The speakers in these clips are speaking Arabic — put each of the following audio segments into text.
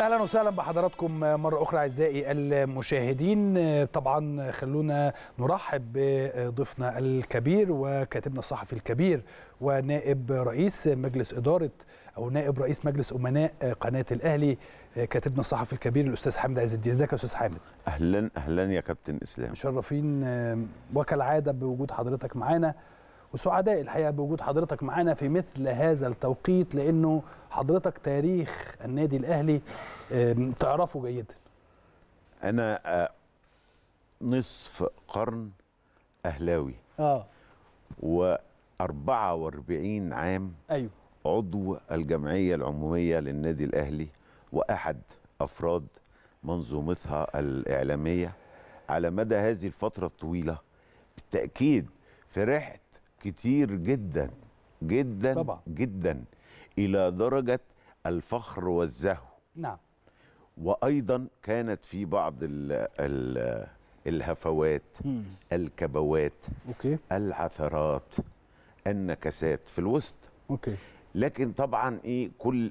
اهلا وسهلا بحضراتكم مره اخرى اعزائي المشاهدين طبعا خلونا نرحب بضيفنا الكبير وكاتبنا الصحفي الكبير ونائب رئيس مجلس اداره او نائب رئيس مجلس امناء قناه الاهلي كاتبنا الصحفي الكبير الاستاذ حامد عز الدين ازيك يا استاذ حامد اهلا اهلا يا كابتن اسلام مشرفين وكالعاده بوجود حضرتك معانا وسعداء الحقيقه بوجود حضرتك معانا في مثل هذا التوقيت لانه حضرتك تاريخ النادي الاهلي تعرفه جيدا. انا آه، نصف قرن اهلاوي. اه و44 عام ايوه عضو الجمعيه العموميه للنادي الاهلي واحد افراد منظومتها الاعلاميه على مدى هذه الفتره الطويله بالتاكيد فرحت كتير جدا جدا طبعا. جدا الى درجه الفخر والزهو نعم وايضا كانت في بعض ال ال الهفوات مم. الكبوات أوكي. العثرات النكسات في الوسط أوكي. لكن طبعا ايه كل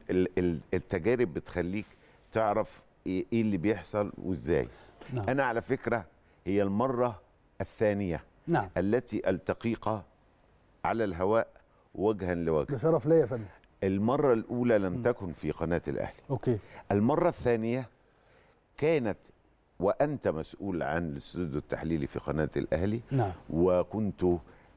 التجارب بتخليك تعرف إيه،, ايه اللي بيحصل وازاي نعم. انا على فكره هي المره الثانيه نعم. التي التقيقه على الهواء وجها لوجه ده شرف ليا يا فندم المرة الأولى لم م. تكن في قناة الأهلي أوكي المرة الثانية كانت وأنت مسؤول عن الاستوديو التحليلي في قناة الأهلي نعم وكنت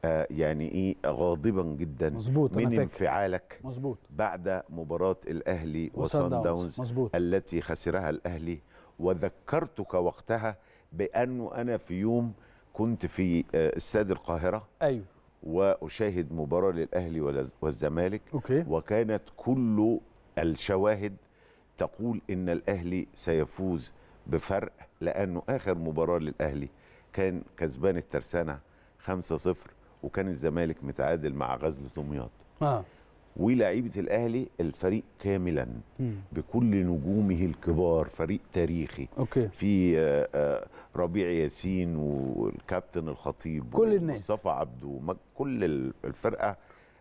آه، يعني ايه غاضبا جدا مزبوط من انفعالك مزبوط بعد مباراه الاهلي وصن داونز مزبوط التي خسرها الاهلي وذكرتك وقتها بانه انا في يوم كنت في آه، استاد القاهره ايوه واشاهد مباراه للاهلي والزمالك أوكي. وكانت كل الشواهد تقول ان الاهلي سيفوز بفرق لانه اخر مباراه للاهلي كان كسبان الترسانه 5-0 وكان الزمالك متعادل مع غزل دمياط آه. ولعيبه الاهلي الفريق كاملا م. بكل نجومه الكبار فريق تاريخي أوكي. في آه، آه، ربيع ياسين والكابتن الخطيب كل الناس مصطفى عبده كل الفرقه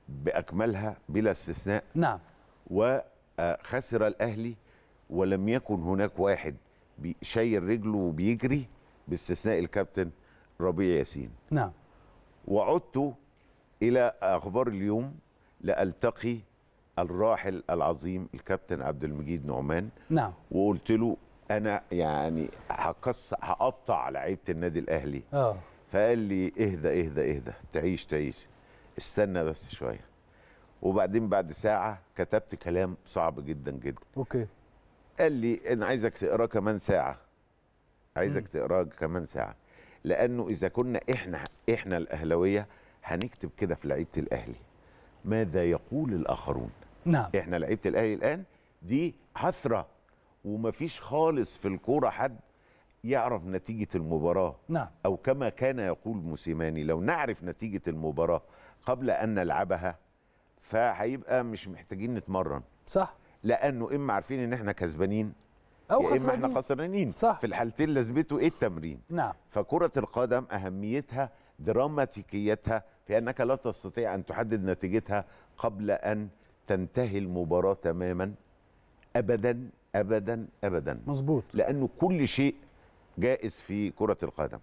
باكملها بلا استثناء نعم وخسر آه، الاهلي ولم يكن هناك واحد شايل رجله وبيجري باستثناء الكابتن ربيع ياسين نعم وعدت الى اخبار اليوم لألتقي الراحل العظيم الكابتن عبد المجيد نعمان نعم وقلت له انا يعني هقص هقطع لعيبه النادي الاهلي اه فقال لي اهدى اهدى اهدى تعيش تعيش استنى بس شويه وبعدين بعد ساعه كتبت كلام صعب جدا جدا اوكي قال لي انا عايزك تقراه كمان ساعه عايزك تقراه كمان ساعه لانه اذا كنا احنا احنا الاهلاويه هنكتب كده في لعيبه الاهلي ماذا يقول الاخرون نعم احنا لعيبه الاهلي الان دي حسره ومفيش خالص في الكوره حد يعرف نتيجه المباراه نعم او كما كان يقول موسيماني لو نعرف نتيجه المباراه قبل ان نلعبها فهيبقى مش محتاجين نتمرن صح لانه اما عارفين ان احنا كسبانين أو يا اما احنا خسرانين صح في الحالتين لازمته ايه التمرين نعم فكره القدم اهميتها دراماتيكيتها في أنك لا تستطيع أن تحدد نتيجتها قبل أن تنتهي المباراة تماما أبدا أبدا أبدا مظبوط لأنه كل شيء جائز في كرة القدم